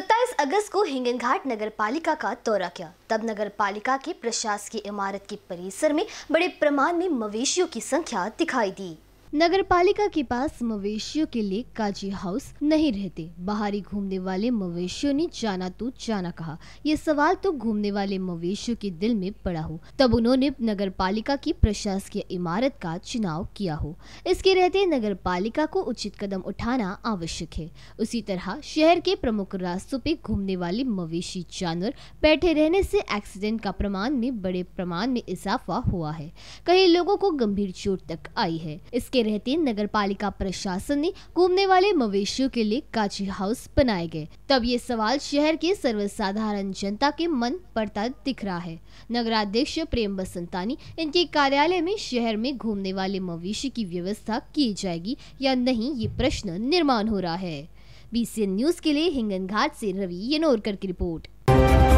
सत्ताईस अगस्त को हिंगन घाट नगर पालिका का दौरा किया तब नगर पालिका के प्रशासकीय इमारत के परिसर में बड़े प्रमाण में मवेशियों की संख्या दिखाई दी नगर पालिका के पास मवेशियों के लिए काजी हाउस नहीं रहते बाहरी घूमने वाले मवेशियों ने जाना तो जाना कहा यह सवाल तो घूमने वाले मवेशियों के दिल में पड़ा हो तब उन्होंने नगर पालिका की प्रशासकीय इमारत का चुनाव किया हो इसके रहते नगर पालिका को उचित कदम उठाना आवश्यक है उसी तरह शहर के प्रमुख रास्तों पे घूमने वाले मवेशी जानवर बैठे रहने से एक्सीडेंट का प्रमाण में बड़े प्रमाण में इजाफा हुआ है कई लोगों को गंभीर चोट तक आई है इसके के रहते नगर पालिका प्रशासन ने घूमने वाले मवेशियों के लिए काची हाउस बनाए गए तब ये सवाल शहर के सर्वसाधारण जनता के मन पड़ता दिख रहा है नगराध्यक्ष प्रेम बसंतानी इनके कार्यालय में शहर में घूमने वाले मवेशी की व्यवस्था की जाएगी या नहीं ये प्रश्न निर्माण हो रहा है बीसीएन न्यूज के लिए हिंगन घाट ऐसी रवि यनोरकर की रिपोर्ट